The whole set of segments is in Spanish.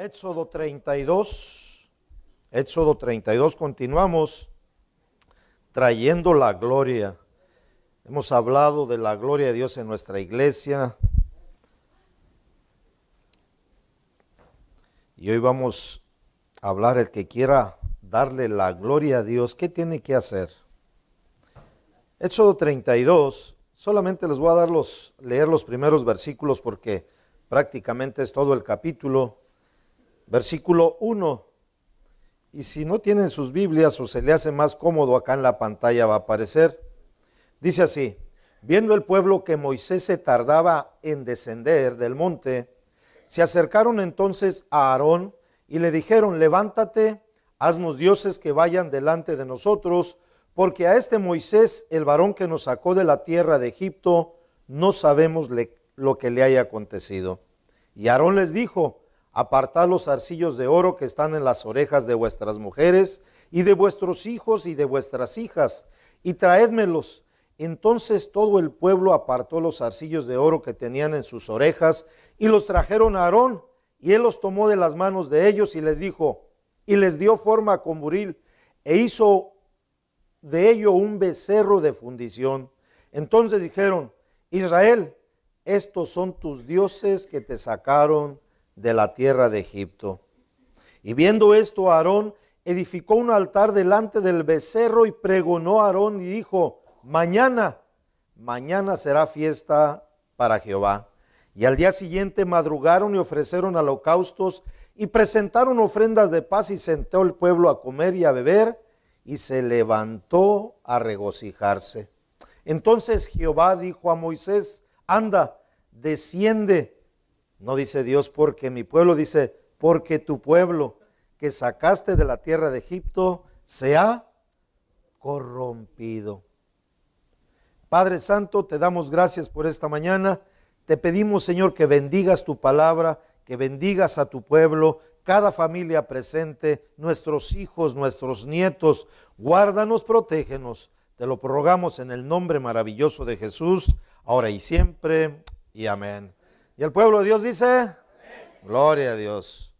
Éxodo 32, Éxodo 32, continuamos trayendo la gloria. Hemos hablado de la gloria de Dios en nuestra iglesia. Y hoy vamos a hablar, el que quiera darle la gloria a Dios, ¿qué tiene que hacer? Éxodo 32, solamente les voy a dar los, leer los primeros versículos porque prácticamente es todo el capítulo versículo 1. Y si no tienen sus Biblias o se le hace más cómodo, acá en la pantalla va a aparecer. Dice así, viendo el pueblo que Moisés se tardaba en descender del monte, se acercaron entonces a Aarón y le dijeron, levántate, haznos dioses que vayan delante de nosotros, porque a este Moisés, el varón que nos sacó de la tierra de Egipto, no sabemos lo que le haya acontecido. Y Aarón les dijo, Apartad los arcillos de oro que están en las orejas de vuestras mujeres y de vuestros hijos y de vuestras hijas, y traédmelos. Entonces todo el pueblo apartó los arcillos de oro que tenían en sus orejas y los trajeron a Aarón, y él los tomó de las manos de ellos y les dijo, y les dio forma con buril, e hizo de ello un becerro de fundición. Entonces dijeron, Israel, estos son tus dioses que te sacaron de la tierra de Egipto. Y viendo esto, Aarón edificó un altar delante del becerro y pregonó a Aarón y dijo, mañana, mañana será fiesta para Jehová. Y al día siguiente madrugaron y ofrecieron holocaustos y presentaron ofrendas de paz y sentó el pueblo a comer y a beber y se levantó a regocijarse. Entonces Jehová dijo a Moisés, anda, desciende no dice Dios porque mi pueblo, dice porque tu pueblo que sacaste de la tierra de Egipto se ha corrompido. Padre Santo, te damos gracias por esta mañana. Te pedimos, Señor, que bendigas tu palabra, que bendigas a tu pueblo, cada familia presente, nuestros hijos, nuestros nietos. Guárdanos, protégenos. Te lo prorrogamos en el nombre maravilloso de Jesús, ahora y siempre. Y amén. Y el pueblo de Dios dice, gloria a Dios.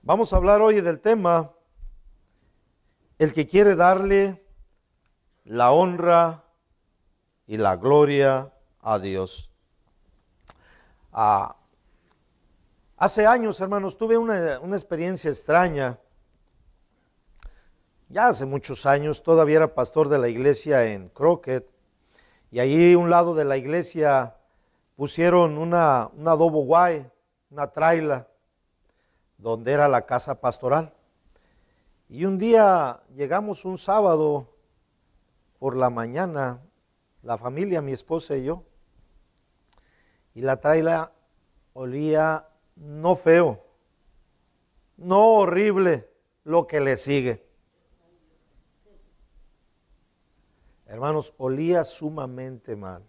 Vamos a hablar hoy del tema, el que quiere darle la honra y la gloria a Dios. Ah, hace años, hermanos, tuve una, una experiencia extraña. Ya hace muchos años, todavía era pastor de la iglesia en Croquet. Y allí un lado de la iglesia pusieron una, un adobo guay, una traila, donde era la casa pastoral. Y un día llegamos un sábado por la mañana, la familia, mi esposa y yo, y la traila olía no feo, no horrible lo que le sigue. Hermanos, olía sumamente mal.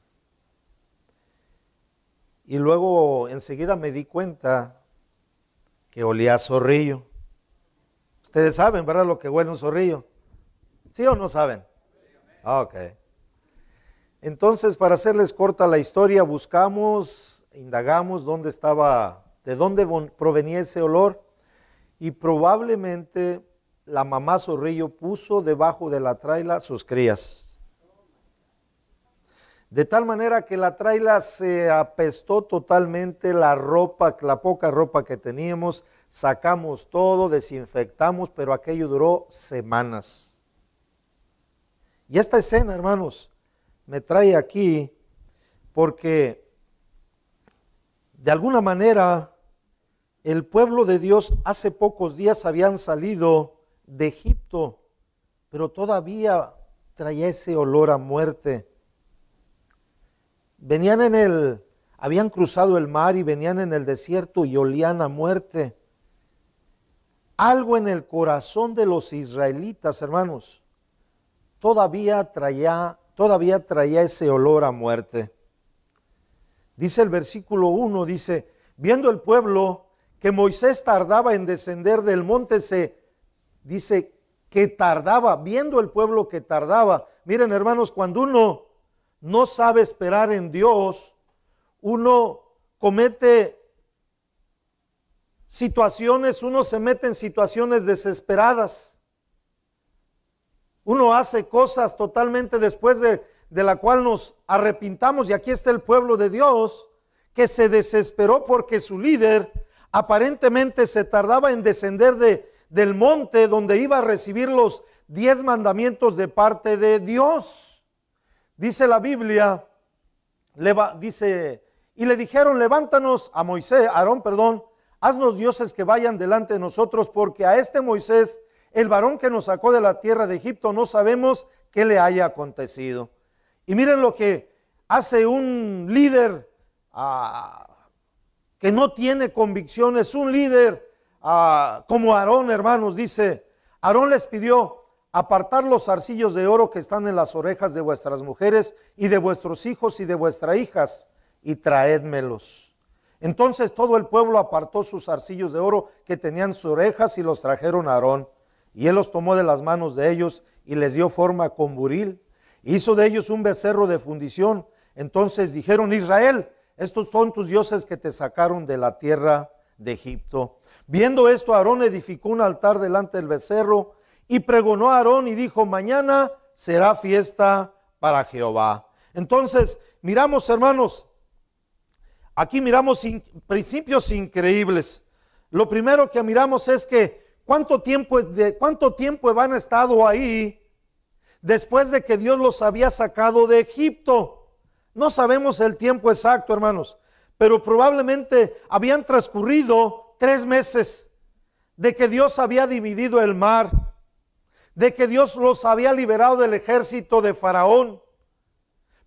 Y luego enseguida me di cuenta que olía a zorrillo. Ustedes saben, ¿verdad? Lo que huele un zorrillo. ¿Sí o no saben? Ah, ok. Entonces, para hacerles corta la historia, buscamos, indagamos dónde estaba, de dónde provenía ese olor. Y probablemente la mamá zorrillo puso debajo de la traila sus crías de tal manera que la traila se apestó totalmente la ropa, la poca ropa que teníamos, sacamos todo, desinfectamos, pero aquello duró semanas. Y esta escena, hermanos, me trae aquí porque de alguna manera el pueblo de Dios hace pocos días habían salido de Egipto, pero todavía traía ese olor a muerte Venían en el, habían cruzado el mar y venían en el desierto y olían a muerte. Algo en el corazón de los israelitas, hermanos, todavía traía, todavía traía ese olor a muerte. Dice el versículo 1, dice, viendo el pueblo que Moisés tardaba en descender del monte, se dice que tardaba, viendo el pueblo que tardaba. Miren hermanos, cuando uno no sabe esperar en Dios, uno comete situaciones, uno se mete en situaciones desesperadas. Uno hace cosas totalmente después de, la cual nos arrepintamos. Y aquí está el pueblo de Dios que se desesperó porque su líder aparentemente se tardaba en descender de, del monte donde iba a recibir los diez mandamientos de parte de Dios. Dice la Biblia, dice, y le dijeron, levántanos a Moisés, Aarón, perdón, haznos dioses que vayan delante de nosotros, porque a este Moisés, el varón que nos sacó de la tierra de Egipto, no sabemos qué le haya acontecido. Y miren lo que hace un líder ah, que no tiene convicciones, un líder ah, como Aarón, hermanos, dice, Aarón les pidió, apartar los arcillos de oro que están en las orejas de vuestras mujeres y de vuestros hijos y de vuestras hijas, y traédmelos. Entonces todo el pueblo apartó sus arcillos de oro que tenían sus orejas y los trajeron a Aarón. Y él los tomó de las manos de ellos y les dio forma con buril. Hizo de ellos un becerro de fundición. Entonces dijeron, Israel, estos son tus dioses que te sacaron de la tierra de Egipto. Viendo esto, Aarón edificó un altar delante del becerro y pregonó a Aarón y dijo, mañana será fiesta para Jehová. Entonces, miramos, hermanos, aquí miramos principios increíbles. Lo primero que miramos es que cuánto tiempo, de, cuánto tiempo estado ahí después de que Dios los había sacado de Egipto. No sabemos el tiempo exacto, hermanos, pero probablemente habían transcurrido tres meses de que Dios había dividido el mar de que Dios los había liberado del ejército de Faraón.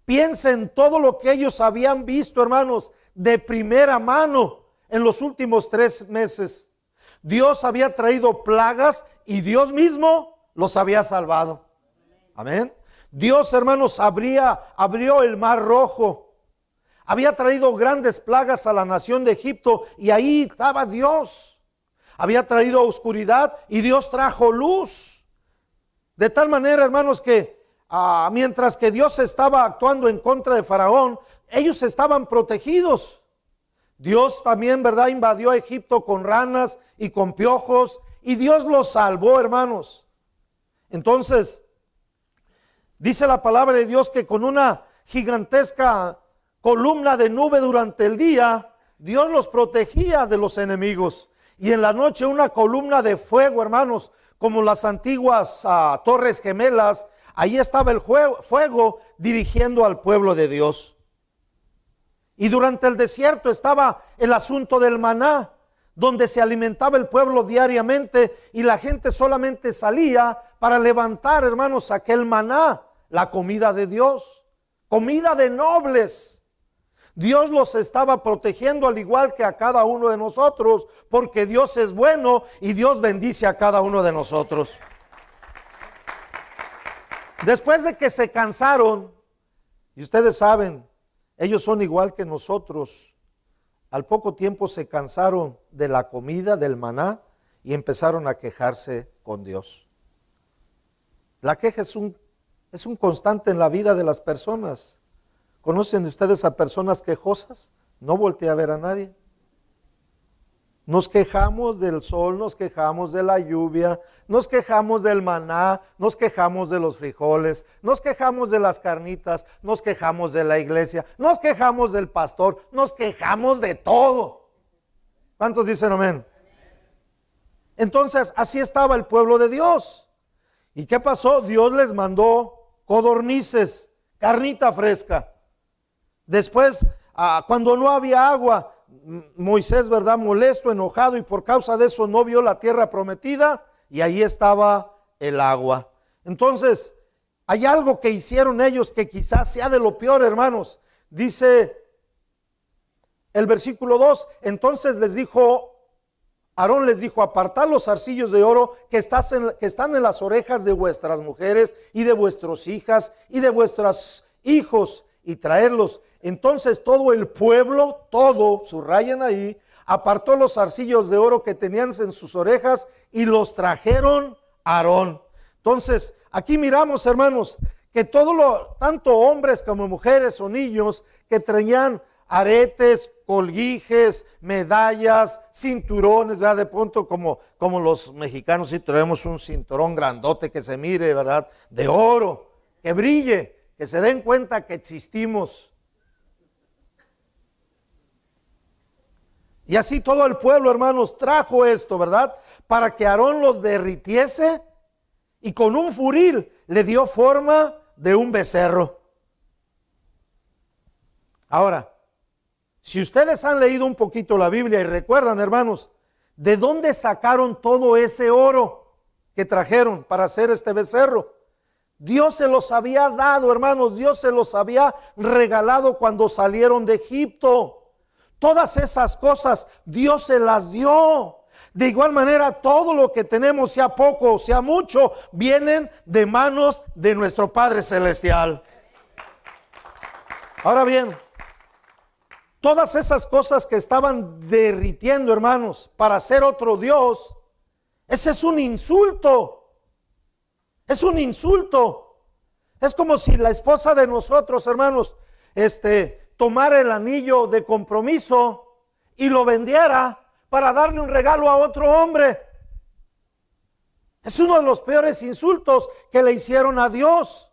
Piensa en todo lo que ellos habían visto, hermanos, de primera mano en los últimos tres meses. Dios había traído plagas y Dios mismo los había salvado. Amén. Dios, hermanos, abrió el mar rojo. Había traído grandes plagas a la nación de Egipto y ahí estaba Dios. Había traído oscuridad y Dios trajo luz. De tal manera, hermanos, que ah, mientras que Dios estaba actuando en contra de Faraón, ellos estaban protegidos. Dios también, ¿verdad? Invadió a Egipto con ranas y con piojos y Dios los salvó, hermanos. Entonces, dice la palabra de Dios que con una gigantesca columna de nube durante el día, Dios los protegía de los enemigos. Y en la noche una columna de fuego, hermanos, como las antiguas ah, torres gemelas, ahí estaba el fuego dirigiendo al pueblo de Dios. Y durante el desierto estaba el asunto del maná, donde se alimentaba el pueblo diariamente y la gente solamente salía para levantar, hermanos, aquel maná, la comida de Dios, comida de nobles. Dios los estaba protegiendo al igual que a cada uno de nosotros, porque Dios es bueno y Dios bendice a cada uno de nosotros. Después de que se cansaron, y ustedes saben, ellos son igual que nosotros, al poco tiempo se cansaron de la comida, del maná, y empezaron a quejarse con Dios. La queja es un, es un constante en la vida de las personas. ¿Conocen ustedes a personas quejosas? No voltea a ver a nadie. Nos quejamos del sol, nos quejamos de la lluvia, nos quejamos del maná, nos quejamos de los frijoles, nos quejamos de las carnitas, nos quejamos de la iglesia, nos quejamos del pastor, nos quejamos de todo. ¿Cuántos dicen amén? Entonces, así estaba el pueblo de Dios. ¿Y qué pasó? Dios les mandó codornices, carnita fresca. Después, ah, cuando no había agua, Moisés, ¿verdad? Molesto, enojado y por causa de eso no vio la tierra prometida y ahí estaba el agua. Entonces, hay algo que hicieron ellos que quizás sea de lo peor, hermanos. Dice el versículo 2, entonces les dijo, Aarón les dijo, apartad los arcillos de oro que, que están en las orejas de vuestras mujeres y de vuestras hijas y de vuestros hijos y traerlos entonces todo el pueblo, todo, subrayan ahí, apartó los arcillos de oro que tenían en sus orejas y los trajeron a Aarón. Entonces, aquí miramos, hermanos, que todo lo, tanto hombres como mujeres o niños que traían aretes, colguijes, medallas, cinturones, ¿verdad? De pronto como, como los mexicanos si traemos un cinturón grandote que se mire, ¿verdad? De oro, que brille, que se den cuenta que existimos. Y así todo el pueblo, hermanos, trajo esto, ¿verdad? Para que Aarón los derritiese y con un furil le dio forma de un becerro. Ahora, si ustedes han leído un poquito la Biblia y recuerdan, hermanos, ¿de dónde sacaron todo ese oro que trajeron para hacer este becerro? Dios se los había dado, hermanos, Dios se los había regalado cuando salieron de Egipto. Todas esas cosas Dios se las dio. De igual manera, todo lo que tenemos, sea poco o sea mucho, vienen de manos de nuestro Padre Celestial. Ahora bien, todas esas cosas que estaban derritiendo, hermanos, para ser otro Dios, ese es un insulto. Es un insulto. Es como si la esposa de nosotros, hermanos, este, tomara el anillo de compromiso y lo vendiera para darle un regalo a otro hombre. Es uno de los peores insultos que le hicieron a Dios.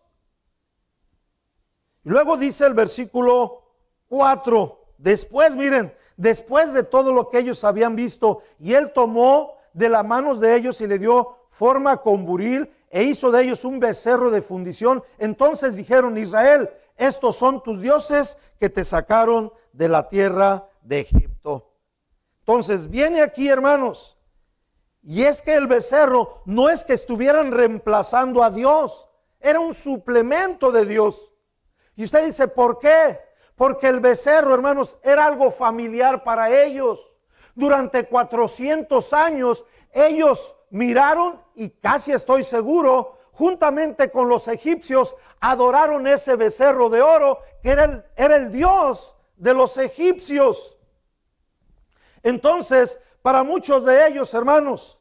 Luego dice el versículo 4, después miren, después de todo lo que ellos habían visto, y él tomó de las manos de ellos y le dio forma con buril e hizo de ellos un becerro de fundición. Entonces dijeron, Israel, estos son tus dioses que te sacaron de la tierra de Egipto. Entonces viene aquí, hermanos, y es que el becerro no es que estuvieran reemplazando a Dios, era un suplemento de Dios. Y usted dice, ¿por qué? Porque el becerro, hermanos, era algo familiar para ellos. Durante 400 años ellos miraron y casi estoy seguro juntamente con los egipcios, adoraron ese becerro de oro que era el, dios de los egipcios. Entonces, para muchos de ellos, hermanos,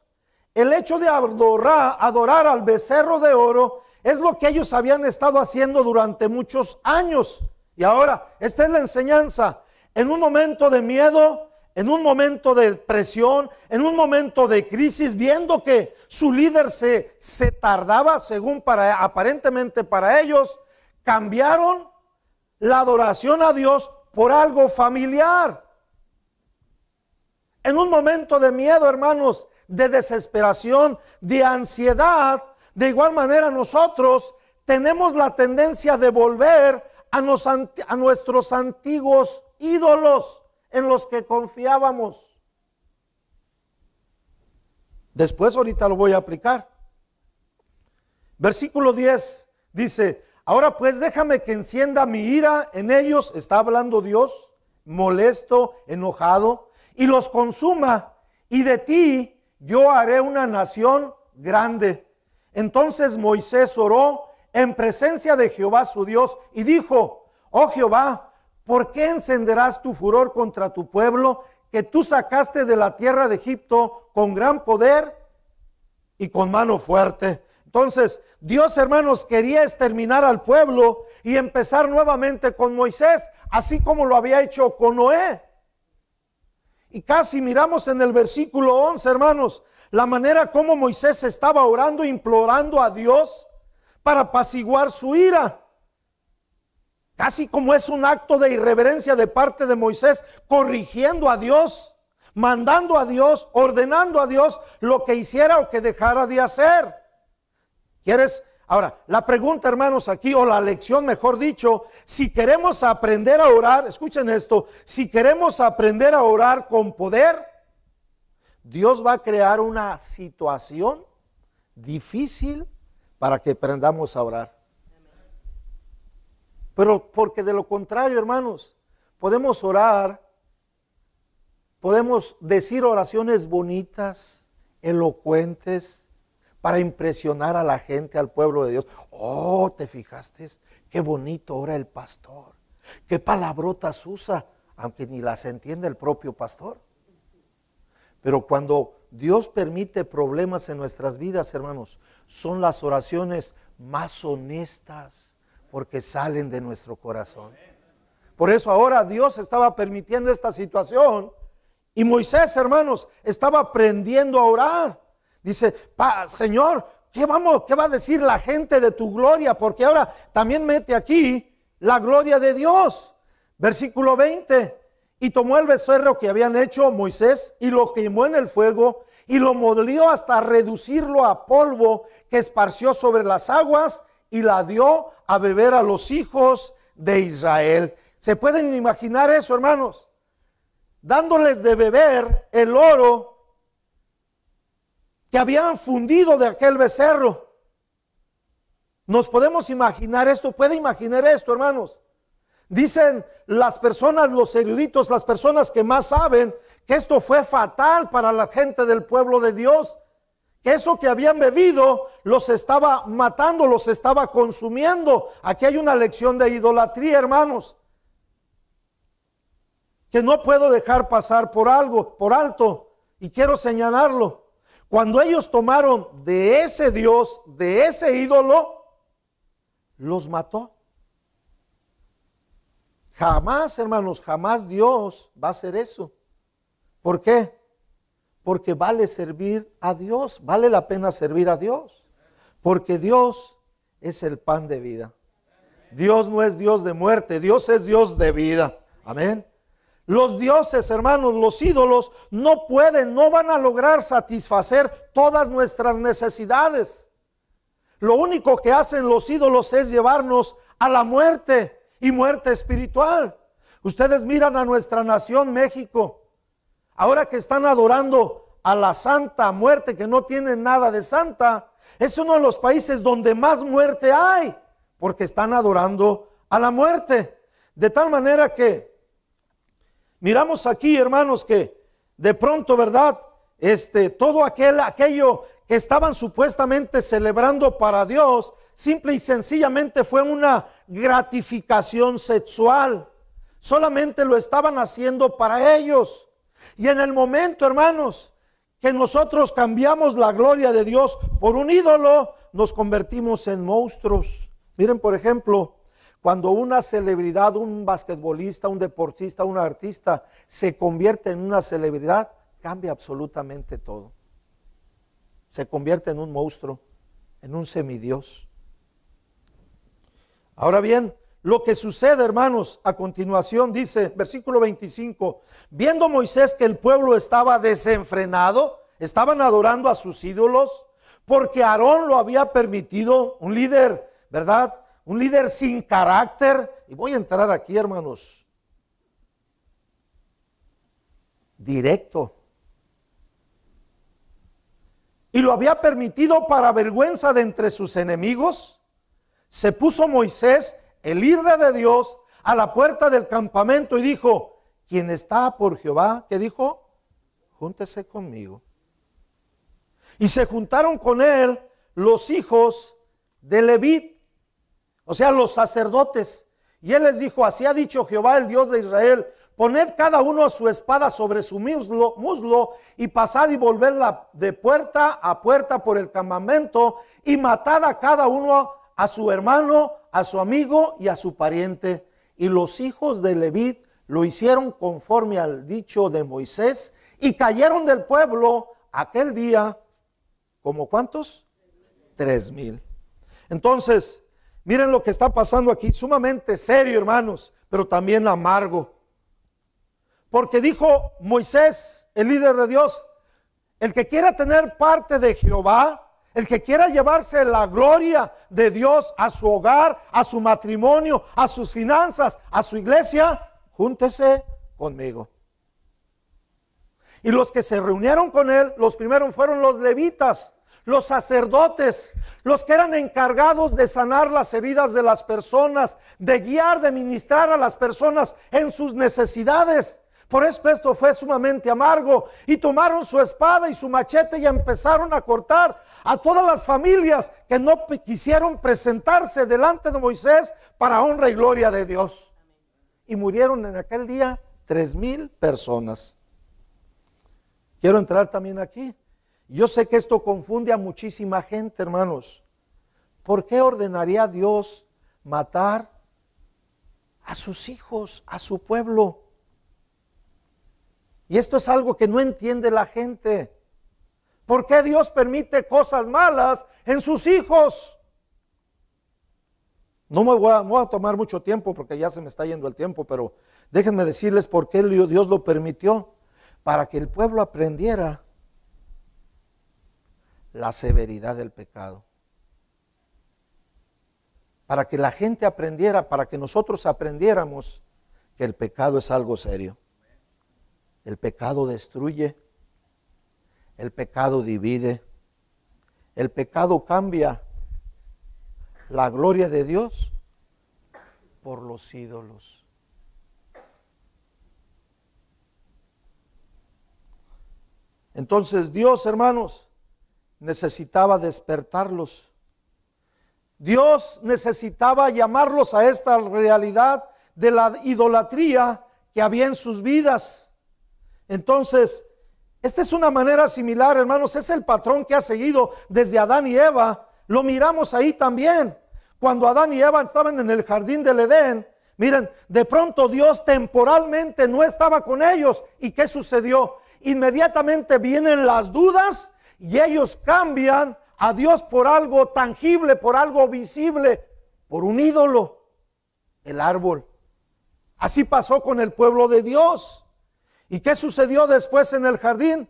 el hecho de adorar, adorar al becerro de oro es lo que ellos habían estado haciendo durante muchos años. Y ahora, esta es la enseñanza. En un momento de miedo, en un momento de presión, en un momento de crisis, viendo que su líder se, se tardaba, según para, aparentemente para ellos, cambiaron la adoración a Dios por algo familiar. En un momento de miedo, hermanos, de desesperación, de ansiedad, de igual manera nosotros tenemos la tendencia de volver a nuestros antiguos ídolos en los que confiábamos. Después ahorita lo voy a aplicar. Versículo 10 dice, ahora pues déjame que encienda mi ira en ellos, está hablando Dios, molesto, enojado, y los consuma, y de ti yo haré una nación grande. Entonces Moisés oró en presencia de Jehová su Dios y dijo, oh Jehová, ¿Por qué encenderás tu furor contra tu pueblo que tú sacaste de la tierra de Egipto con gran poder y con mano fuerte? Entonces, Dios, hermanos, quería exterminar al pueblo y empezar nuevamente con Moisés, así como lo había hecho con Noé. Y casi miramos en el versículo 11, hermanos, la manera como Moisés estaba orando, implorando a Dios para apaciguar su ira. Casi como es un acto de irreverencia de parte de Moisés, corrigiendo a Dios, mandando a Dios, ordenando a Dios lo que hiciera o que dejara de hacer. ¿Quieres? Ahora, la pregunta, hermanos, aquí, o la lección, mejor dicho, si queremos aprender a orar, escuchen esto, si queremos aprender a orar con poder, Dios va a crear una situación difícil para que aprendamos a orar. Pero porque de lo contrario, hermanos, podemos orar, podemos decir oraciones bonitas, elocuentes, para impresionar a la gente, al pueblo de Dios. Oh, ¿te fijaste? Qué bonito ora el pastor. Qué palabrotas usa, aunque ni las entiende el propio pastor. Pero cuando Dios permite problemas en nuestras vidas, hermanos, son las oraciones más honestas porque salen de nuestro corazón. Por eso ahora Dios estaba permitiendo esta situación y Moisés, hermanos, estaba aprendiendo a orar. Dice, Señor, ¿qué, vamos, ¿qué va a decir la gente de tu gloria? Porque ahora también mete aquí la gloria de Dios. Versículo 20. Y tomó el becerro que habían hecho Moisés y lo quemó en el fuego y lo molió hasta reducirlo a polvo que esparció sobre las aguas y la dio a beber a los hijos de Israel. ¿Se pueden imaginar eso, hermanos? Dándoles de beber el oro que habían fundido de aquel becerro. Nos podemos imaginar esto, puede imaginar esto, hermanos. Dicen las personas, los eruditos, las personas que más saben, que esto fue fatal para la gente del pueblo de Dios, eso que habían bebido los estaba matando, los estaba consumiendo. Aquí hay una lección de idolatría, hermanos, que no puedo dejar pasar por algo, por alto, y quiero señalarlo. Cuando ellos tomaron de ese Dios, de ese ídolo, los mató. Jamás, hermanos, jamás Dios va a hacer eso. ¿Por qué? Porque vale servir a Dios, vale la pena servir a Dios. Porque Dios es el pan de vida. Dios no es Dios de muerte, Dios es Dios de vida. Amén. Los dioses, hermanos, los ídolos, no pueden, no van a lograr satisfacer todas nuestras necesidades. Lo único que hacen los ídolos es llevarnos a la muerte y muerte espiritual. Ustedes miran a nuestra nación, México. Ahora que están adorando a la santa muerte, que no tiene nada de santa, es uno de los países donde más muerte hay, porque están adorando a la muerte. De tal manera que miramos aquí, hermanos, que de pronto, ¿verdad? Este, todo aquel, aquello que estaban supuestamente celebrando para Dios, simple y sencillamente fue una gratificación sexual. Solamente lo estaban haciendo para ellos. Y en el momento, hermanos, que nosotros cambiamos la gloria de Dios por un ídolo, nos convertimos en monstruos. Miren, por ejemplo, cuando una celebridad, un basquetbolista, un deportista, un artista se convierte en una celebridad, cambia absolutamente todo. Se convierte en un monstruo, en un semidios. Ahora bien, lo que sucede, hermanos, a continuación dice, versículo 25, viendo Moisés que el pueblo estaba desenfrenado, estaban adorando a sus ídolos, porque Aarón lo había permitido, un líder, ¿verdad? Un líder sin carácter. Y voy a entrar aquí, hermanos, directo. Y lo había permitido para vergüenza de entre sus enemigos. Se puso Moisés el de Dios a la puerta del campamento y dijo, ¿Quién está por Jehová, que dijo, júntese conmigo. Y se juntaron con él los hijos de Levit, o sea, los sacerdotes. Y él les dijo, así ha dicho Jehová, el Dios de Israel, poned cada uno su espada sobre su muslo, muslo y pasad y volvedla de puerta a puerta por el campamento y matad a cada uno a su hermano, a su amigo y a su pariente. Y los hijos de Levit lo hicieron conforme al dicho de Moisés y cayeron del pueblo aquel día, ¿como cuántos? Tres mil. Entonces, miren lo que está pasando aquí, sumamente serio, hermanos, pero también amargo. Porque dijo Moisés, el líder de Dios, el que quiera tener parte de Jehová, el que quiera llevarse la gloria de Dios a su hogar, a su matrimonio, a sus finanzas, a su iglesia, júntese conmigo. Y los que se reunieron con él, los primeros fueron los levitas, los sacerdotes, los que eran encargados de sanar las heridas de las personas, de guiar, de ministrar a las personas en sus necesidades. Por eso esto fue sumamente amargo. Y tomaron su espada y su machete y empezaron a cortar a todas las familias que no quisieron presentarse delante de Moisés para honra y gloria de Dios. Y murieron en aquel día tres mil personas. Quiero entrar también aquí. Yo sé que esto confunde a muchísima gente, hermanos. ¿Por qué ordenaría Dios matar a sus hijos, a su pueblo? Y esto es algo que no entiende la gente. ¿Por qué Dios permite cosas malas en sus hijos? No me voy a, tomar mucho tiempo porque ya se me está yendo el tiempo, pero déjenme decirles por qué Dios lo permitió. Para que el pueblo aprendiera la severidad del pecado. Para que la gente aprendiera, para que nosotros aprendiéramos que el pecado es algo serio. El pecado destruye, el pecado divide. El pecado cambia la gloria de Dios por los ídolos. Entonces Dios, hermanos, necesitaba despertarlos. Dios necesitaba llamarlos a esta realidad de la idolatría que había en sus vidas. Entonces, esta es una manera similar, hermanos, es el patrón que ha seguido desde Adán y Eva. Lo miramos ahí también. Cuando Adán y Eva estaban en el jardín del Edén, miren, de pronto Dios temporalmente no estaba con ellos. ¿Y qué sucedió? Inmediatamente vienen las dudas y ellos cambian a Dios por algo tangible, por algo visible, por un ídolo, el árbol. Así pasó con el pueblo de Dios. ¿Y qué sucedió después en el jardín?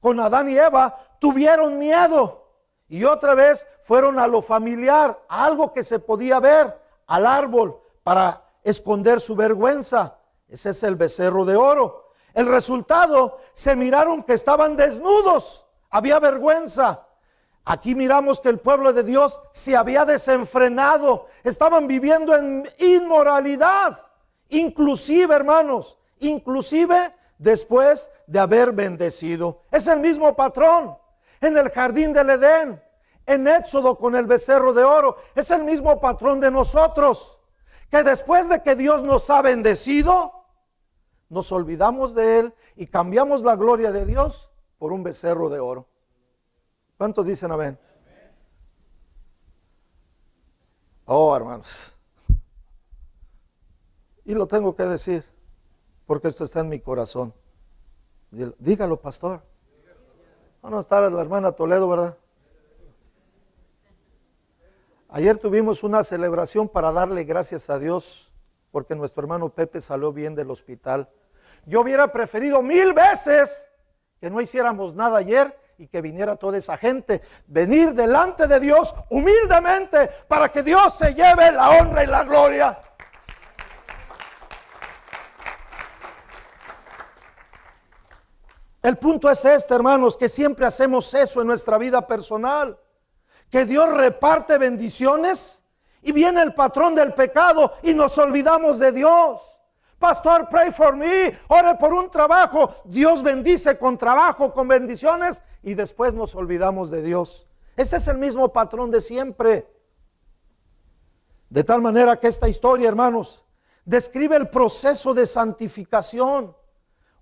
Con Adán y Eva tuvieron miedo y otra vez fueron a lo familiar, a algo que se podía ver, al árbol, para esconder su vergüenza. Ese es el becerro de oro. El resultado, se miraron que estaban desnudos, había vergüenza. Aquí miramos que el pueblo de Dios se había desenfrenado, estaban viviendo en inmoralidad, inclusive hermanos, inclusive después de haber bendecido. Es el mismo patrón en el jardín del Edén, en Éxodo con el becerro de oro. Es el mismo patrón de nosotros, que después de que Dios nos ha bendecido, nos olvidamos de Él y cambiamos la gloria de Dios por un becerro de oro. ¿Cuántos dicen amén? Oh, hermanos. Y lo tengo que decir porque esto está en mi corazón. Dígalo, pastor. ¿No está la hermana Toledo, ¿verdad? Ayer tuvimos una celebración para darle gracias a Dios porque nuestro hermano Pepe salió bien del hospital. Yo hubiera preferido mil veces que no hiciéramos nada ayer y que viniera toda esa gente. Venir delante de Dios humildemente para que Dios se lleve la honra y la gloria. El punto es este, hermanos, que siempre hacemos eso en nuestra vida personal. Que Dios reparte bendiciones y viene el patrón del pecado y nos olvidamos de Dios. Pastor, pray for me, ore por un trabajo. Dios bendice con trabajo, con bendiciones y después nos olvidamos de Dios. Este es el mismo patrón de siempre. De tal manera que esta historia, hermanos, describe el proceso de santificación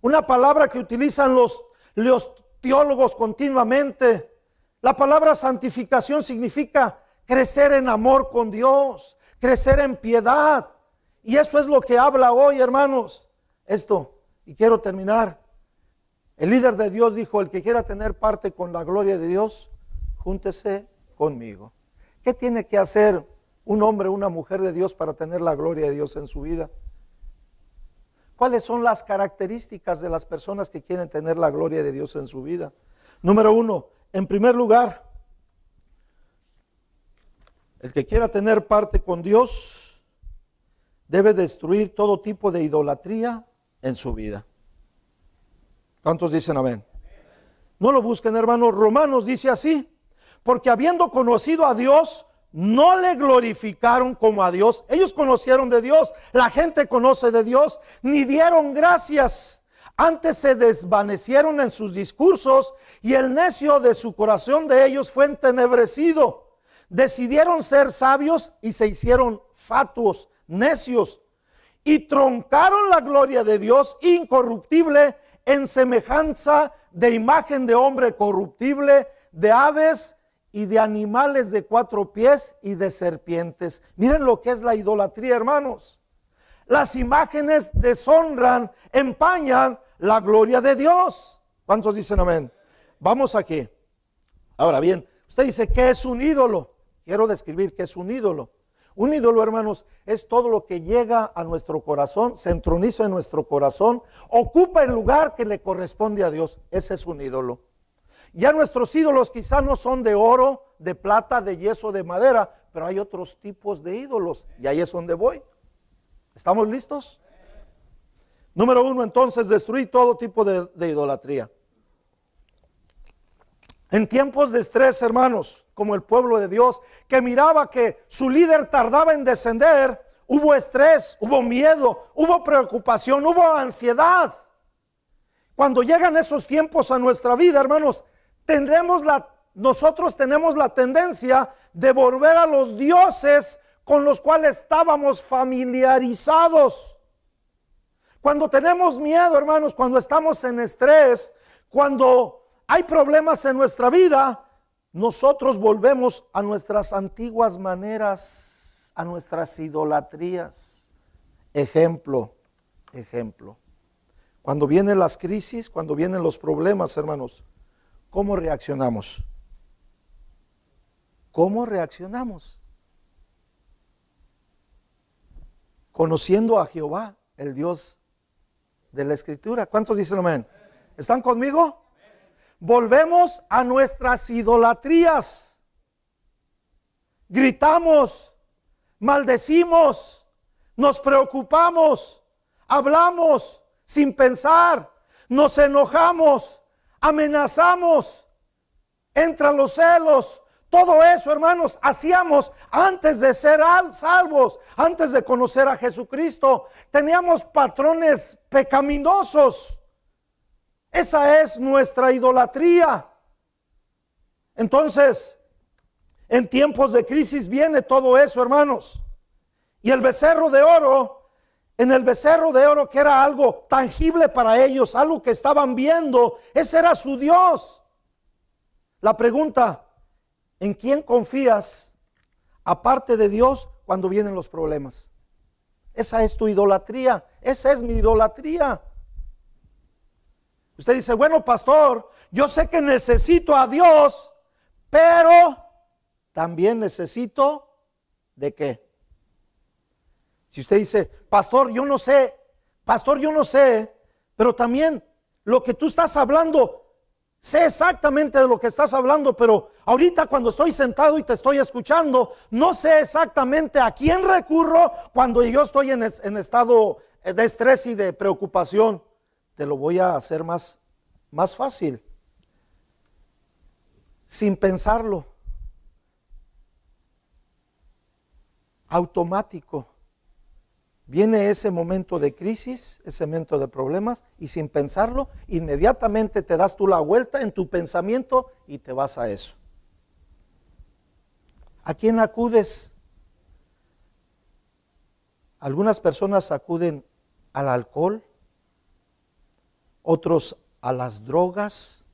una palabra que utilizan los, teólogos continuamente. La palabra santificación significa crecer en amor con Dios, crecer en piedad. Y eso es lo que habla hoy, hermanos. Esto, y quiero terminar. El líder de Dios dijo, el que quiera tener parte con la gloria de Dios, júntese conmigo. ¿Qué tiene que hacer un hombre o una mujer de Dios para tener la gloria de Dios en su vida? ¿Cuáles son las características de las personas que quieren tener la gloria de Dios en su vida? Número uno, en primer lugar, el que quiera tener parte con Dios debe destruir todo tipo de idolatría en su vida. ¿Cuántos dicen amén? No lo busquen, hermanos. Romanos dice así, porque habiendo conocido a Dios, no le glorificaron como a Dios. Ellos conocieron de Dios, la gente conoce de Dios, ni dieron gracias. Antes se desvanecieron en sus discursos y el necio de su corazón de ellos fue entenebrecido. Decidieron ser sabios y se hicieron fatuos, necios, y troncaron la gloria de Dios incorruptible en semejanza de imagen de hombre corruptible, de aves, y de animales de cuatro pies y de serpientes. Miren lo que es la idolatría, hermanos. Las imágenes deshonran, empañan la gloria de Dios. ¿Cuántos dicen amén? Vamos aquí. Ahora bien, usted dice que es un ídolo. Quiero describir que es un ídolo. Un ídolo, hermanos, es todo lo que llega a nuestro corazón, se entroniza en nuestro corazón, ocupa el lugar que le corresponde a Dios. Ese es un ídolo. Ya nuestros ídolos quizás no son de oro, de plata, de yeso, de madera, pero hay otros tipos de ídolos. Y ahí es donde voy. ¿Estamos listos? Número uno, entonces, destruir todo tipo de idolatría. En tiempos de estrés, hermanos, como el pueblo de Dios, que miraba que su líder tardaba en descender, hubo estrés, hubo miedo, hubo preocupación, hubo ansiedad. Cuando llegan esos tiempos a nuestra vida, hermanos, nosotros tenemos la tendencia de volver a los dioses con los cuales estábamos familiarizados. Cuando tenemos miedo, hermanos, cuando estamos en estrés, cuando hay problemas en nuestra vida, nosotros volvemos a nuestras antiguas maneras, a nuestras idolatrías. Ejemplo, ejemplo. Cuando vienen las crisis, cuando vienen los problemas, hermanos, ¿Cómo reaccionamos? ¿Cómo reaccionamos? Conociendo a Jehová, el Dios de la Escritura. ¿Cuántos dicen amén? ¿Están conmigo? Volvemos a nuestras idolatrías. Gritamos, maldecimos, nos preocupamos, hablamos sin pensar, nos enojamos, amenazamos, entre los celos, todo eso, hermanos, hacíamos antes de ser salvos, antes de conocer a Jesucristo. Teníamos patrones pecaminosos. Esa es nuestra idolatría. Entonces, en tiempos de crisis viene todo eso, hermanos. Y el becerro de oro en el becerro de oro que era algo tangible para ellos, algo que estaban viendo, ese era su Dios. La pregunta, ¿en quién confías aparte de Dios cuando vienen los problemas? Esa es tu idolatría, esa es mi idolatría. Usted dice, bueno, pastor, yo sé que necesito a Dios, pero también necesito de qué? Si usted dice, pastor, yo no sé, pastor, yo no sé, pero también lo que tú estás hablando, sé exactamente de lo que estás hablando, pero ahorita cuando estoy sentado y te estoy escuchando, no sé exactamente a quién recurro cuando yo estoy en, estado de estrés y de preocupación. Te lo voy a hacer más, más fácil, sin pensarlo, automático. Viene ese momento de crisis, ese momento de problemas, y sin pensarlo, inmediatamente te das tú la vuelta en tu pensamiento y te vas a eso. ¿A quién acudes? Algunas personas acuden al alcohol, otros a las drogas,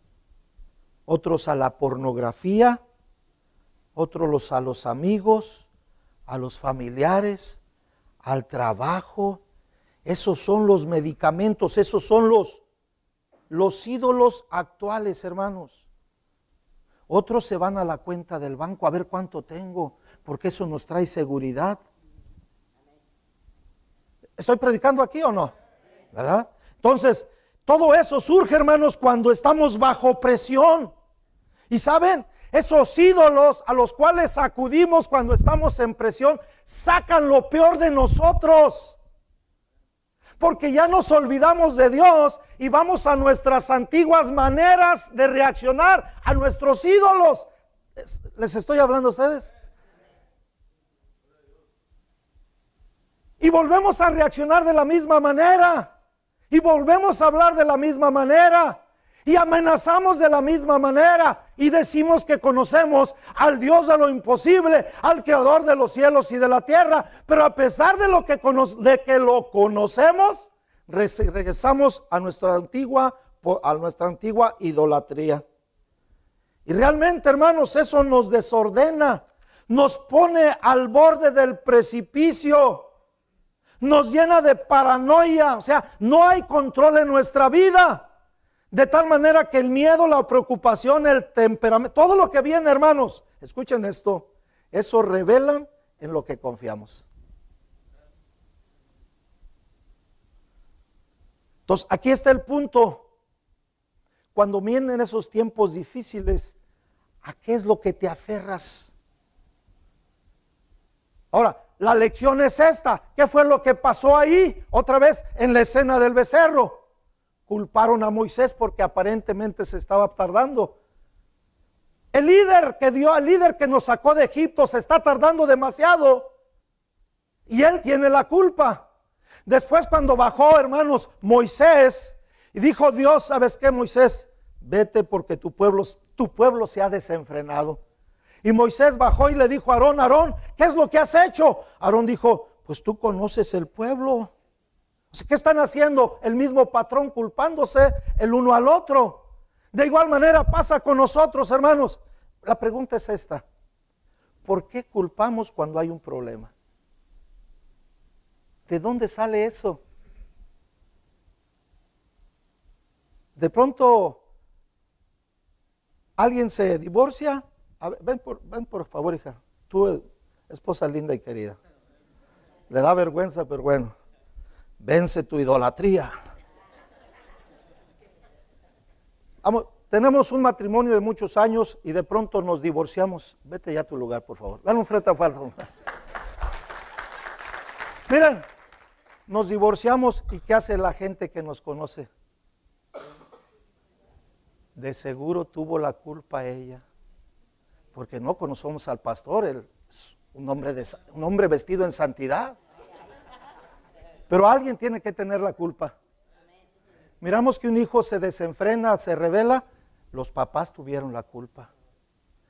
otros a la pornografía, otros a los amigos, a los familiares, al trabajo. Esos son los medicamentos, esos son los, los ídolos actuales, hermanos. Otros se van a la cuenta del banco a ver cuánto tengo, porque eso nos trae seguridad. ¿Estoy predicando aquí o no? ¿Verdad? Entonces, todo eso surge, hermanos, cuando estamos bajo presión. Y saben, esos ídolos a los cuales acudimos cuando estamos en presión sacan lo peor de nosotros. Porque ya nos olvidamos de Dios y vamos a nuestras antiguas maneras de reaccionar a nuestros ídolos. ¿Les estoy hablando a ustedes? Y volvemos a reaccionar de la misma manera. Y volvemos a hablar de la misma manera y amenazamos de la misma manera y decimos que conocemos al Dios de lo imposible, al creador de los cielos y de la tierra, pero a pesar de, lo que, de que lo conocemos, regresamos a nuestra antigua a nuestra antigua idolatría. Y realmente, hermanos, eso nos desordena, nos pone al borde del precipicio nos llena de paranoia, o sea, no hay control en nuestra vida. De tal manera que el miedo, la preocupación, el temperamento, todo lo que viene, hermanos, escuchen esto, eso revelan en lo que confiamos. Entonces, aquí está el punto. Cuando vienen esos tiempos difíciles, ¿a qué es lo que te aferras? Ahora, la lección es esta. ¿Qué fue lo que pasó ahí? Otra vez en la escena del becerro culparon a Moisés porque aparentemente se estaba tardando. El líder que dio, al líder que nos sacó de Egipto se está tardando demasiado y él tiene la culpa. Después cuando bajó, hermanos, Moisés y dijo, Dios, ¿sabes qué, Moisés? Vete porque tu pueblo, tu pueblo se ha desenfrenado. Y Moisés bajó y le dijo a Aarón, Aarón, ¿qué es lo que has hecho? Aarón dijo, pues tú conoces el pueblo. Pues, ¿Qué están haciendo? El mismo patrón culpándose el uno al otro. De igual manera pasa con nosotros, hermanos. La pregunta es esta. ¿Por qué culpamos cuando hay un problema? ¿De dónde sale eso? De pronto alguien se divorcia. ven, por, ven por favor, hija. Tú, esposa linda y querida. Le da vergüenza, pero bueno. Vence tu idolatría. tenemos un matrimonio de muchos años y de pronto nos divorciamos. Vete ya a tu lugar, por favor. Dale un frente a falso. Miren, nos divorciamos y ¿qué hace la gente que nos conoce? De seguro tuvo la culpa ella, porque no conocemos al pastor, un hombre, de, un hombre vestido en santidad. Pero alguien tiene que tener la culpa. Miramos que un hijo se desenfrena, se revela, los papás tuvieron la culpa.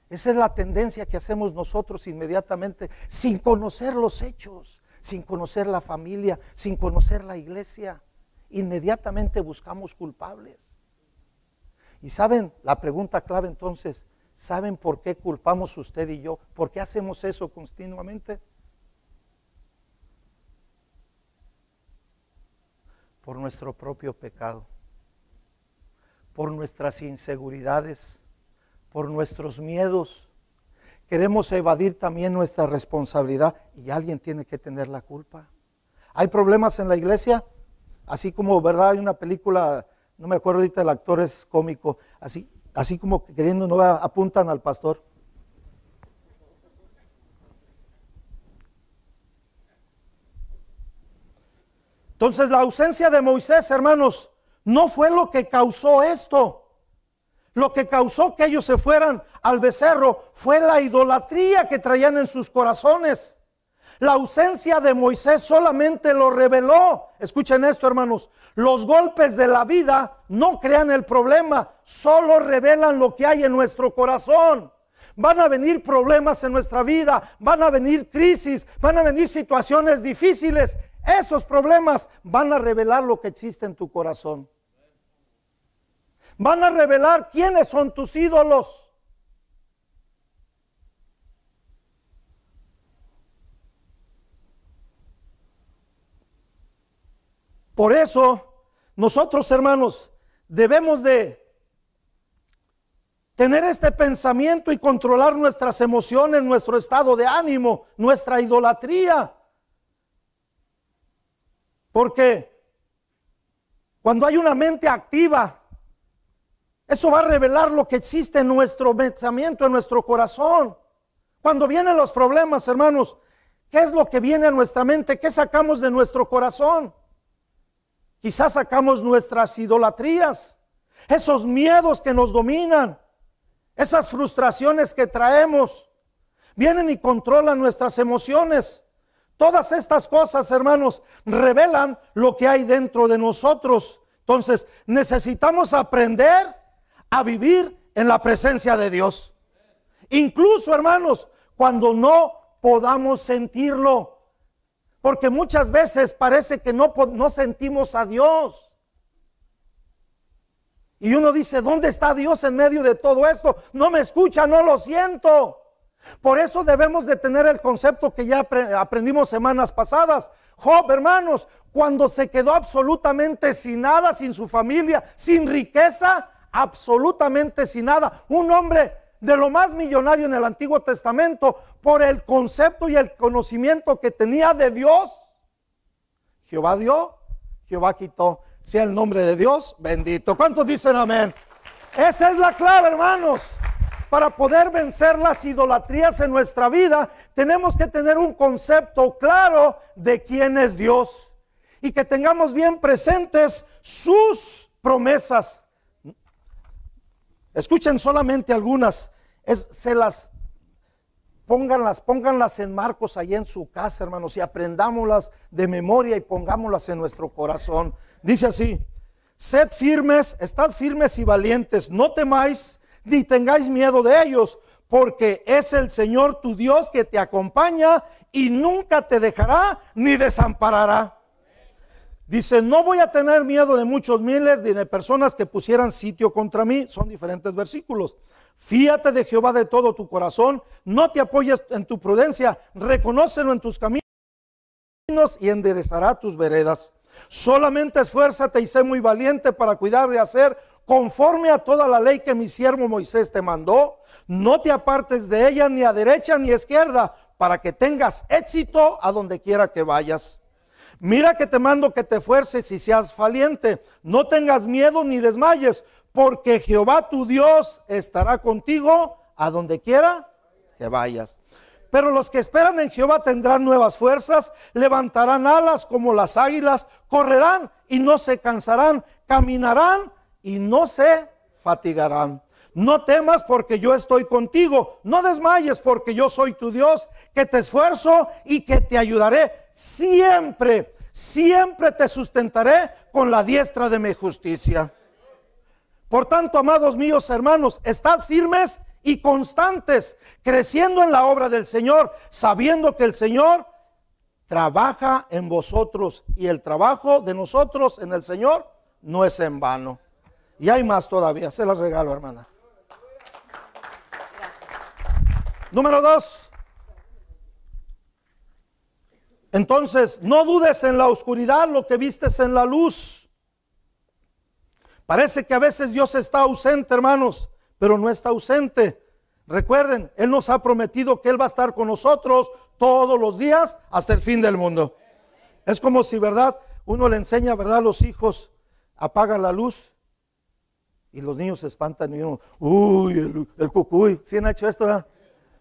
Esa es la tendencia que hacemos nosotros inmediatamente, sin conocer los hechos, sin conocer la familia, sin conocer la iglesia. Inmediatamente buscamos culpables. Y saben, la pregunta clave entonces, ¿saben por qué culpamos usted y yo? ¿Por qué hacemos eso continuamente? por nuestro propio pecado, por nuestras inseguridades, por nuestros miedos. Queremos evadir también nuestra responsabilidad y alguien tiene que tener la culpa. Hay problemas en la iglesia, así como, ¿verdad? Hay una película, no me acuerdo ahorita, el actor es cómico, así, así como queriendo no apuntan al pastor. Entonces la ausencia de Moisés, hermanos, no fue lo que causó esto. Lo que causó que ellos se fueran al becerro fue la idolatría que traían en sus corazones. La ausencia de Moisés solamente lo reveló. Escuchen esto, hermanos. Los golpes de la vida no crean el problema, solo revelan lo que hay en nuestro corazón. Van a venir problemas en nuestra vida, van a venir crisis, van a venir situaciones difíciles. Esos problemas van a revelar lo que existe en tu corazón. Van a revelar quiénes son tus ídolos. Por eso, nosotros hermanos debemos de tener este pensamiento y controlar nuestras emociones, nuestro estado de ánimo, nuestra idolatría. Porque cuando hay una mente activa, eso va a revelar lo que existe en nuestro pensamiento, en nuestro corazón. Cuando vienen los problemas, hermanos, ¿qué es lo que viene a nuestra mente? ¿Qué sacamos de nuestro corazón? Quizás sacamos nuestras idolatrías, esos miedos que nos dominan, esas frustraciones que traemos. Vienen y controlan nuestras emociones. Todas estas cosas, hermanos, revelan lo que hay dentro de nosotros. Entonces, necesitamos aprender a vivir en la presencia de Dios. Incluso, hermanos, cuando no podamos sentirlo. Porque muchas veces parece que no, sentimos a Dios. Y uno dice, ¿dónde está Dios en medio de todo esto? No me escucha, no lo siento. Por eso debemos de tener el concepto que ya aprendimos semanas pasadas. Job, hermanos, cuando se quedó absolutamente sin nada, sin su familia, sin riqueza, absolutamente sin nada, un hombre de lo más millonario en el Antiguo Testamento, por el concepto y el conocimiento que tenía de Dios, Jehová dio, Jehová quitó. Sea el nombre de Dios bendito. ¿Cuántos dicen amén? Esa es la clave, hermanos para poder vencer las idolatrías en nuestra vida, tenemos que tener un concepto claro de quién es Dios y que tengamos bien presentes sus promesas. Escuchen solamente algunas, es, se las pónganlas, pónganlas en marcos ahí en su casa, hermanos, y aprendámoslas de memoria y pongámoslas en nuestro corazón. Dice así: Sed firmes, estad firmes y valientes, no temáis ni tengáis miedo de ellos, porque es el Señor tu Dios que te acompaña y nunca te dejará ni desamparará. Dice, no voy a tener miedo de muchos miles ni de personas que pusieran sitio contra mí. Son diferentes versículos. Fíate de Jehová de todo tu corazón, no te apoyes en tu prudencia, reconócelo en tus caminos y enderezará tus veredas. Solamente esfuérzate y sé muy valiente para cuidar de hacer conforme a toda la ley que mi siervo Moisés te mandó, no te apartes de ella ni a derecha ni a izquierda, para que tengas éxito a donde quiera que vayas. Mira que te mando que te fuerces y seas valiente, no tengas miedo ni desmayes, porque Jehová tu Dios estará contigo a donde quiera que vayas. Pero los que esperan en Jehová tendrán nuevas fuerzas, levantarán alas como las águilas, correrán y no se cansarán, caminarán y no se fatigarán. No temas porque yo estoy contigo. No desmayes porque yo soy tu Dios, que te esfuerzo y que te ayudaré. Siempre, siempre te sustentaré con la diestra de mi justicia. Por tanto, amados míos hermanos, estad firmes y constantes, creciendo en la obra del Señor, sabiendo que el Señor trabaja en vosotros y el trabajo de nosotros en el Señor no es en vano. Y hay más todavía, se las regalo, hermana. Número dos. Entonces, no dudes en la oscuridad lo que vistes en la luz. Parece que a veces Dios está ausente, hermanos, pero no está ausente. Recuerden, Él nos ha prometido que Él va a estar con nosotros todos los días hasta el fin del mundo. Es como si, ¿verdad? Uno le enseña, ¿verdad? A los hijos, apaga la luz y los niños se espantan y uno, uy, el, cucuy, ¿sí han hecho esto?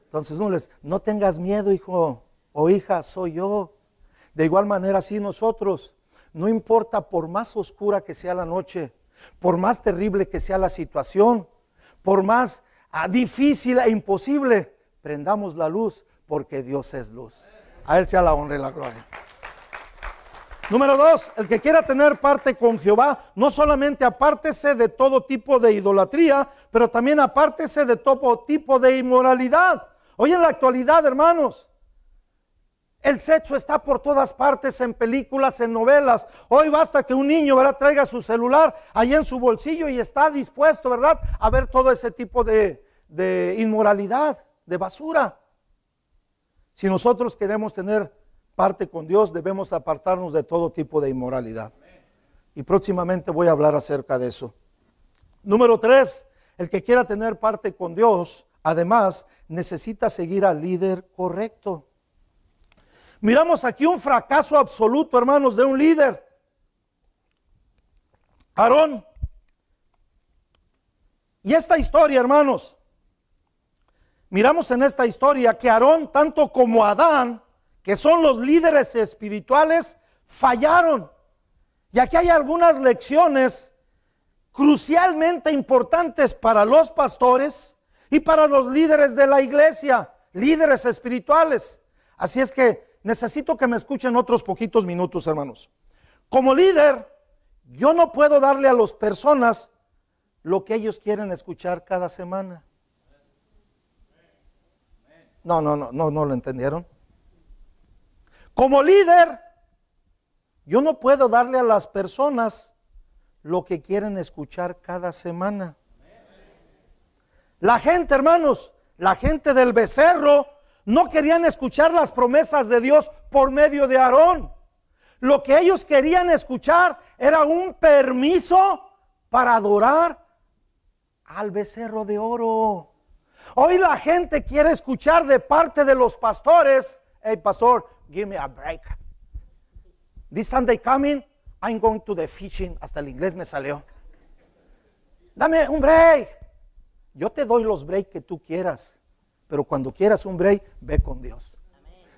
Entonces uno les, no tengas miedo, hijo o hija, soy yo. De igual manera, así nosotros, no importa por más oscura que sea la noche, por más terrible que sea la situación, por más ah, difícil e imposible, prendamos la luz porque Dios es luz. A Él sea la honra y la gloria. Número dos, el que quiera tener parte con Jehová, no solamente apártese de todo tipo de idolatría, pero también apártese de todo tipo de inmoralidad. Hoy en la actualidad, hermanos, el sexo está por todas partes, en películas, en novelas. Hoy basta que un niño, ¿verdad?, traiga su celular ahí en su bolsillo y está dispuesto, ¿verdad?, a ver todo ese tipo de, de inmoralidad, de basura. Si nosotros queremos tener parte con Dios, debemos apartarnos de todo tipo de inmoralidad. Y próximamente voy a hablar acerca de eso. Número tres, el que quiera tener parte con Dios, además, necesita seguir al líder correcto. Miramos aquí un fracaso absoluto, hermanos, de un líder. Aarón. Y esta historia, hermanos, miramos en esta historia que Aarón, tanto como Adán, que son los líderes espirituales, fallaron. Y aquí hay algunas lecciones crucialmente importantes para los pastores y para los líderes de la iglesia, líderes espirituales. Así es que necesito que me escuchen otros poquitos minutos, hermanos. Como líder, yo no puedo darle a las personas lo que ellos quieren escuchar cada semana. No, no, no, no, no lo entendieron. Como líder, yo no puedo darle a las personas lo que quieren escuchar cada semana. La gente, hermanos, la gente del becerro no querían escuchar las promesas de Dios por medio de Aarón. Lo que ellos querían escuchar era un permiso para adorar al becerro de oro. Hoy la gente quiere escuchar de parte de los pastores, hey pastor, give me a break. This Sunday coming, I'm going to the fishing. Hasta el inglés me salió. Dame un break. Yo te doy los breaks que tú quieras, pero cuando quieras un break, ve con Dios.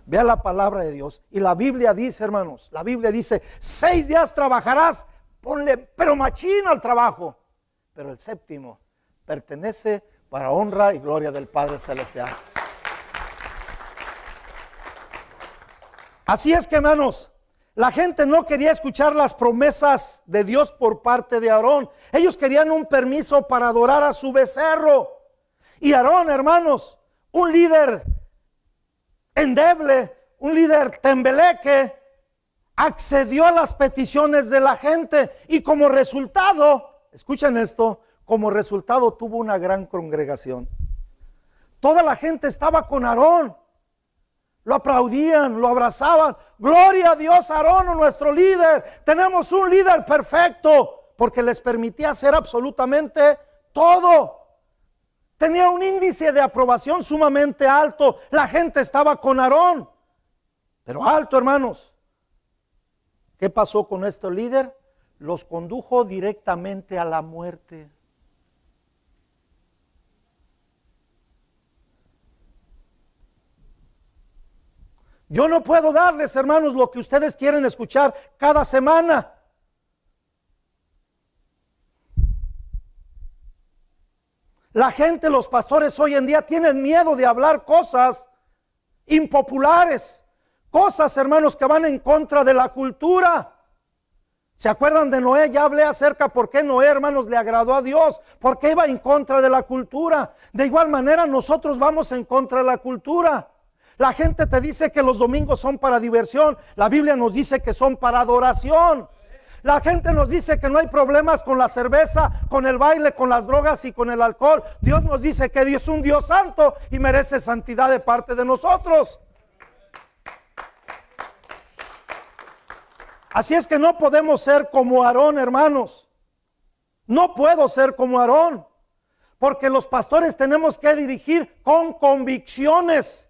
Ve a la palabra de Dios. Y la Biblia dice, hermanos, la Biblia dice, seis días trabajarás, ponle, pero machín al trabajo. Pero el séptimo pertenece para honra y gloria del Padre Celestial. Así es que, hermanos, la gente no quería escuchar las promesas de Dios por parte de Aarón. Ellos querían un permiso para adorar a su becerro. Y Aarón, hermanos, un líder endeble, un líder tembeleque, accedió a las peticiones de la gente y como resultado, escuchen esto, como resultado tuvo una gran congregación. Toda la gente estaba con Aarón lo aplaudían, lo abrazaban. Gloria a Dios, Aarón, nuestro líder. Tenemos un líder perfecto porque les permitía hacer absolutamente todo. Tenía un índice de aprobación sumamente alto. La gente estaba con Aarón. Pero alto, hermanos. ¿Qué pasó con este líder? Los condujo directamente a la muerte. Yo no puedo darles, hermanos, lo que ustedes quieren escuchar cada semana. La gente, los pastores hoy en día tienen miedo de hablar cosas impopulares, cosas, hermanos, que van en contra de la cultura. ¿Se acuerdan de Noé? Ya hablé acerca por qué Noé, hermanos, le agradó a Dios, porque iba en contra de la cultura. De igual manera, nosotros vamos en contra de la cultura. La gente te dice que los domingos son para diversión. La Biblia nos dice que son para adoración. La gente nos dice que no hay problemas con la cerveza, con el baile, con las drogas y con el alcohol. Dios nos dice que Dios es un Dios santo y merece santidad de parte de nosotros. Así es que no podemos ser como Aarón, hermanos. No puedo ser como Aarón. Porque los pastores tenemos que dirigir con convicciones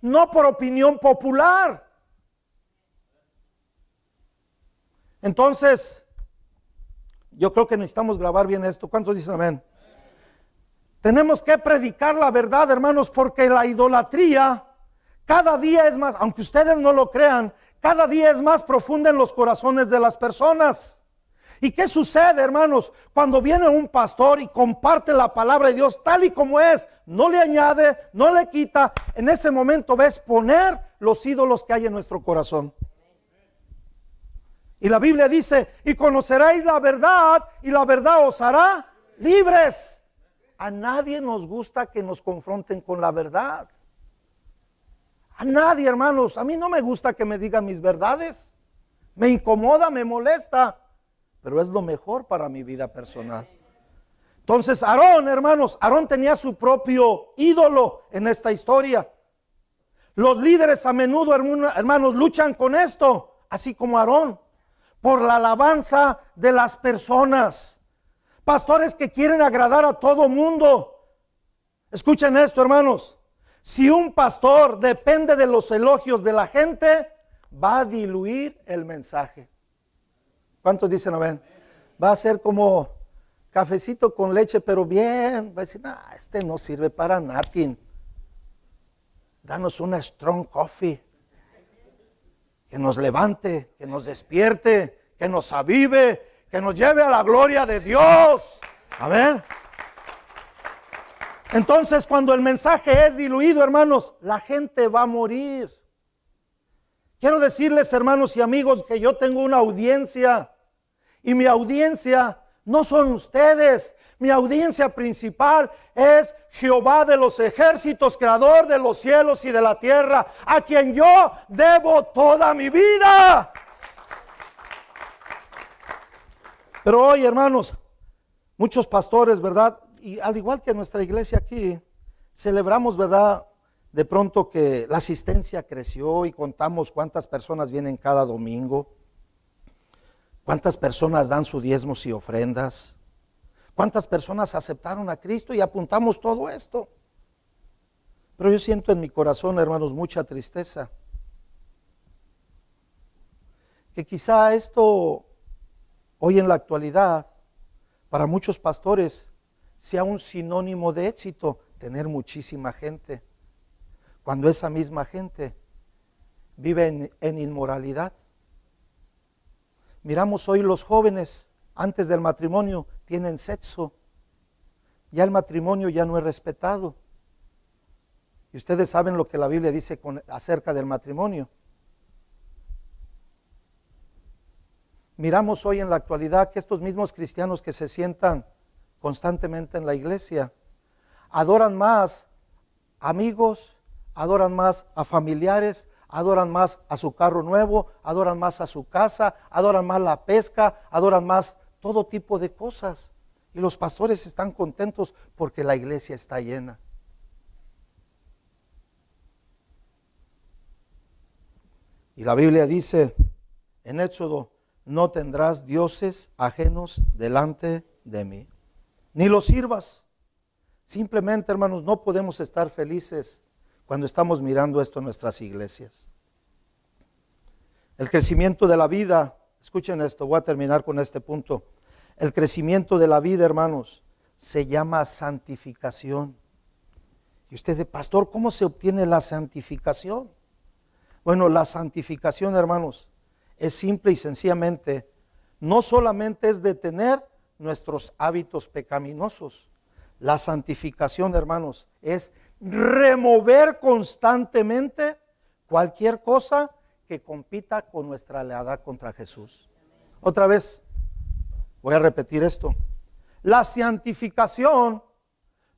no por opinión popular. Entonces, yo creo que necesitamos grabar bien esto. ¿Cuántos dicen amén? Tenemos que predicar la verdad, hermanos, porque la idolatría cada día es más, aunque ustedes no lo crean, cada día es más profunda en los corazones de las personas. ¿Y qué sucede, hermanos? Cuando viene un pastor y comparte la palabra de Dios tal y como es, no le añade, no le quita, en ese momento ves poner los ídolos que hay en nuestro corazón. Y la Biblia dice, y conoceréis la verdad y la verdad os hará libres. A nadie nos gusta que nos confronten con la verdad. A nadie, hermanos. A mí no me gusta que me digan mis verdades. Me incomoda, me molesta pero es lo mejor para mi vida personal. Entonces, Aarón, hermanos, Aarón tenía su propio ídolo en esta historia. Los líderes a menudo, hermanos, luchan con esto, así como Aarón, por la alabanza de las personas. Pastores que quieren agradar a todo mundo. Escuchen esto, hermanos. Si un pastor depende de los elogios de la gente, va a diluir el mensaje. ¿Cuántos dicen ver? Va a ser como cafecito con leche, pero bien. Va a decir, no, este no sirve para nada. Danos una strong coffee. Que nos levante, que nos despierte, que nos avive, que nos lleve a la gloria de Dios. A ver. Entonces, cuando el mensaje es diluido, hermanos, la gente va a morir. Quiero decirles, hermanos y amigos, que yo tengo una audiencia y mi audiencia no son ustedes. Mi audiencia principal es Jehová de los ejércitos, creador de los cielos y de la tierra, a quien yo debo toda mi vida. Pero hoy, hermanos, muchos pastores, ¿verdad? Y al igual que nuestra iglesia aquí, celebramos, ¿verdad? de pronto que la asistencia creció y contamos cuántas personas vienen cada domingo, cuántas personas dan su diezmos y ofrendas, cuántas personas aceptaron a Cristo y apuntamos todo esto. Pero yo siento en mi corazón, hermanos, mucha tristeza. Que quizá esto, hoy en la actualidad, para muchos pastores, sea un sinónimo de éxito, tener muchísima gente cuando esa misma gente vive en, inmoralidad. Miramos hoy los jóvenes antes del matrimonio tienen sexo. Ya el matrimonio ya no es respetado. Y ustedes saben lo que la Biblia dice acerca del matrimonio. Miramos hoy en la actualidad que estos mismos cristianos que se sientan constantemente en la iglesia adoran más amigos, adoran más a familiares, adoran más a su carro nuevo, adoran más a su casa, adoran más la pesca, adoran más todo tipo de cosas. Y los pastores están contentos porque la iglesia está llena. Y la Biblia dice en Éxodo, no tendrás dioses ajenos delante de mí, ni los sirvas. Simplemente, hermanos, no podemos estar felices cuando estamos mirando esto en nuestras iglesias. El crecimiento de la vida, escuchen esto, voy a terminar con este punto. El crecimiento de la vida, hermanos, se llama santificación. Y usted dice, pastor, ¿cómo se obtiene la santificación? Bueno, la santificación, hermanos, es simple y sencillamente, no solamente es detener nuestros hábitos pecaminosos. La santificación, hermanos, es remover constantemente cualquier cosa que compita con nuestra lealtad contra Jesús. Otra vez, voy a repetir esto. La santificación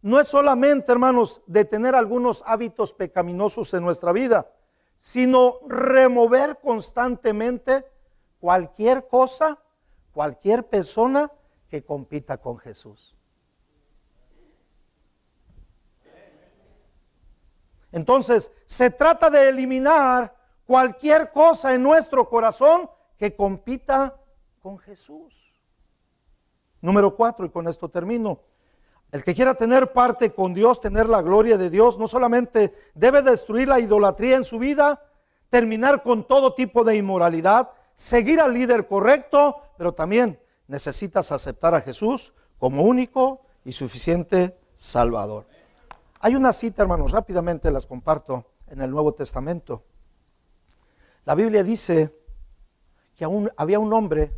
no es solamente, hermanos, de tener algunos hábitos pecaminosos en nuestra vida, sino remover constantemente cualquier cosa, cualquier persona que compita con Jesús. Entonces, se trata de eliminar cualquier cosa en nuestro corazón que compita con Jesús. Número cuatro, y con esto termino. El que quiera tener parte con Dios, tener la gloria de Dios, no solamente debe destruir la idolatría en su vida, terminar con todo tipo de inmoralidad, seguir al líder correcto, pero también necesitas aceptar a Jesús como único y suficiente Salvador. Hay una cita, hermanos, rápidamente las comparto en el Nuevo Testamento. La Biblia dice que aún había un hombre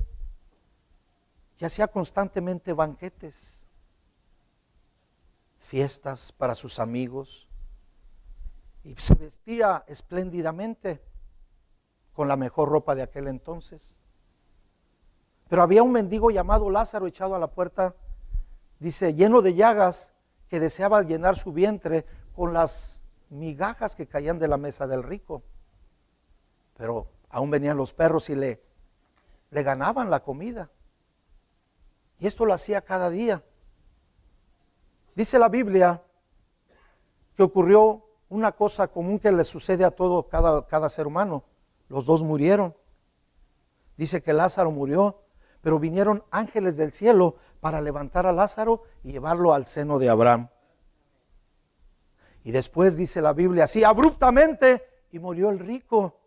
que hacía constantemente banquetes, fiestas para sus amigos, y se vestía espléndidamente con la mejor ropa de aquel entonces. Pero había un mendigo llamado Lázaro echado a la puerta, dice, lleno de llagas que deseaba llenar su vientre con las migajas que caían de la mesa del rico. Pero aún venían los perros y le, le ganaban la comida. Y esto lo hacía cada día. Dice la Biblia que ocurrió una cosa común que le sucede a todo cada, cada ser humano. Los dos murieron. Dice que Lázaro murió, pero vinieron ángeles del cielo para levantar a Lázaro y llevarlo al seno de Abraham. Y después dice la Biblia así, abruptamente, y murió el rico.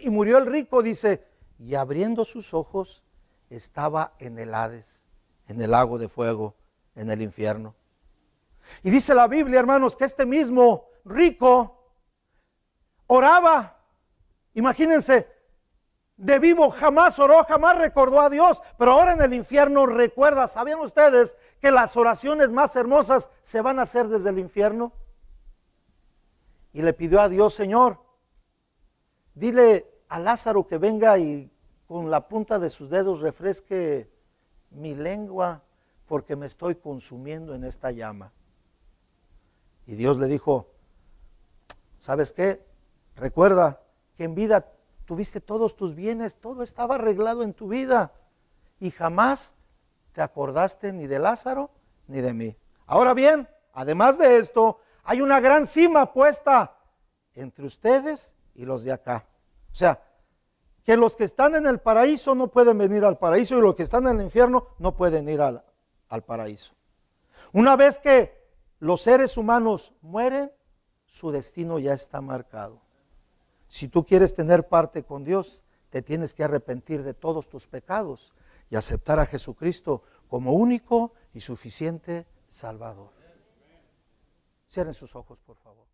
y murió el rico, dice, y abriendo sus ojos estaba en el Hades, en el lago de fuego, en el infierno. Y dice la Biblia, hermanos, que este mismo rico oraba. Imagínense, de vivo jamás oró, jamás recordó a Dios, pero ahora en el infierno recuerda. ¿Sabían ustedes que las oraciones más hermosas se van a hacer desde el infierno? Y le pidió a Dios, Señor, dile a Lázaro que venga y con la punta de sus dedos refresque mi lengua porque me estoy consumiendo en esta llama. Y Dios le dijo, ¿sabes qué? Recuerda que en vida tuviste todos tus bienes, todo estaba arreglado en tu vida y jamás te acordaste ni de Lázaro ni de mí. Ahora bien, además de esto, hay una gran cima puesta entre ustedes y los de acá. O sea, que los que están en el paraíso no pueden venir al paraíso y los que están en el infierno no pueden ir al, al paraíso. Una vez que los seres humanos mueren, su destino ya está marcado. Si tú quieres tener parte con Dios, te tienes que arrepentir de todos tus pecados y aceptar a Jesucristo como único y suficiente Salvador. Cierren sus ojos, por favor.